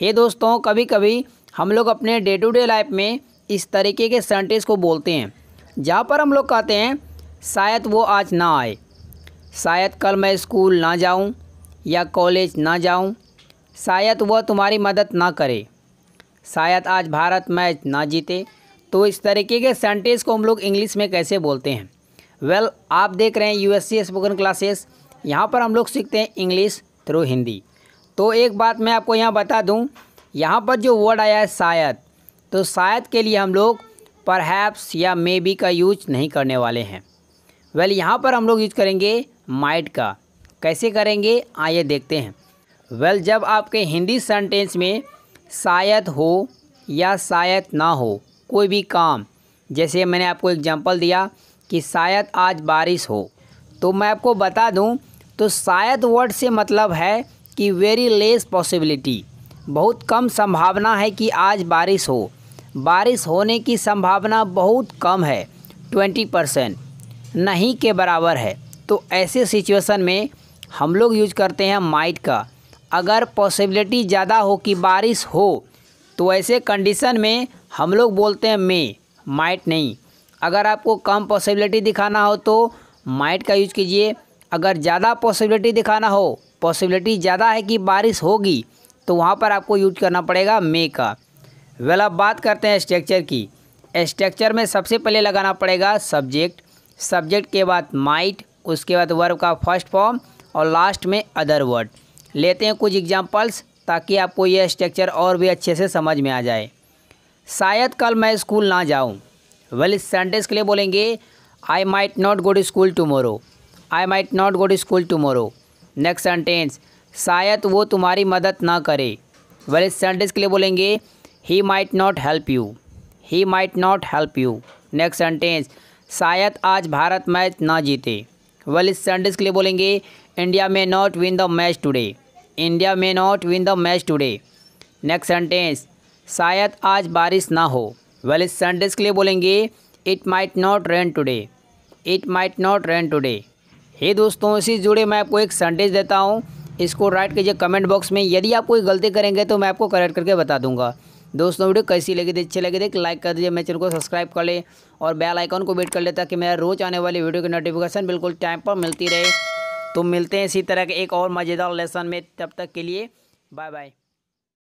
हे दोस्तों कभी कभी हम लोग अपने डे टू डे लाइफ में इस तरीके के सेंटेंस को बोलते हैं जहाँ पर हम लोग कहते हैं शायद वो आज ना आए शायद कल मैं स्कूल ना जाऊं या कॉलेज ना जाऊं शायद वह तुम्हारी मदद ना करे शायद आज भारत मैच ना जीते तो इस तरीके के सेंटेंस को हम लोग इंग्लिश में कैसे बोलते हैं वेल well, आप देख रहे हैं यू सी स्पोकन क्लासेस यहाँ पर हम लोग सीखते हैं इंग्लिश थ्रू हिंदी तो एक बात मैं आपको यहाँ बता दूँ यहाँ पर जो वर्ड आया है शायद तो शायद के लिए हम लोग परहैप्स या मे बी का यूज नहीं करने वाले हैं वेल यहाँ पर हम लोग यूज करेंगे माइट का कैसे करेंगे आइए देखते हैं वेल well, जब आपके हिंदी सेंटेंस में शायद हो या शायद ना हो कोई भी काम जैसे मैंने आपको एग्जांपल दिया कि शायद आज बारिश हो तो मैं आपको बता दूं तो शायद वर्ड से मतलब है कि वेरी लेस पॉसिबिलिटी बहुत कम संभावना है कि आज बारिश हो बारिश होने की संभावना बहुत कम है ट्वेंटी परसेंट नहीं के बराबर है तो ऐसे सिचुएशन में हम लोग यूज करते हैं माइट का अगर पॉसिबिलिटी ज़्यादा हो कि बारिश हो तो ऐसे कंडीशन में हम लोग बोलते हैं मे माइट नहीं अगर आपको कम पॉसिबिलिटी दिखाना हो तो माइट का यूज कीजिए अगर ज़्यादा पॉसिबिलिटी दिखाना हो पॉसिबिलिटी ज़्यादा है कि बारिश होगी तो वहाँ पर आपको यूज करना पड़ेगा मे का वेल अब बात करते हैं स्ट्रक्चर की स्ट्रक्चर में सबसे पहले लगाना पड़ेगा सब्जेक्ट सब्जेक्ट के बाद माइट उसके बाद वर्ब का फर्स्ट फॉर्म और लास्ट में अदर वर्ड लेते हैं कुछ एग्जांपल्स ताकि आपको यह स्ट्रक्चर और भी अच्छे से समझ में आ जाए शायद कल मैं स्कूल ना जाऊँ वेल इस सेंटेंस के लिए बोलेंगे I might not go to school tomorrow I might not go to school tomorrow next sentence शायद वो तुम्हारी मदद ना करे वेल इस सेंटेंस के लिए बोलेंगे he might not help you he might not help you next sentence शायद आज भारत मैच ना जीते वेल इस सेंटेंस के लिए बोलेंगे India may not win the match today India may not win the match today next sentence शायद आज बारिश ना हो वेल इस सेंटेंस के लिए बोलेंगे it might not rain today it might not rain today hey दोस्तों इसी जुड़े मैं आपको एक संदेश देता हूँ इसको राइट कीजिए कमेंट बॉक्स में यदि आप कोई गलती करेंगे तो मैं आपको करेक्ट करके बता दूंगा दोस्तों वीडियो कैसी लगी थी अच्छी लगी थी लाइक कर दीजिए मेरे चैनल को सब्सक्राइब कर ले और बेल आइकन को वेट कर ले ताकि मेरा रोज़ आने वाली वीडियो की नोटिफिकेशन बिल्कुल टाइम पर मिलती रहे तो मिलते हैं इसी तरह के एक और मज़ेदार लेसन में तब तक के लिए बाय बाय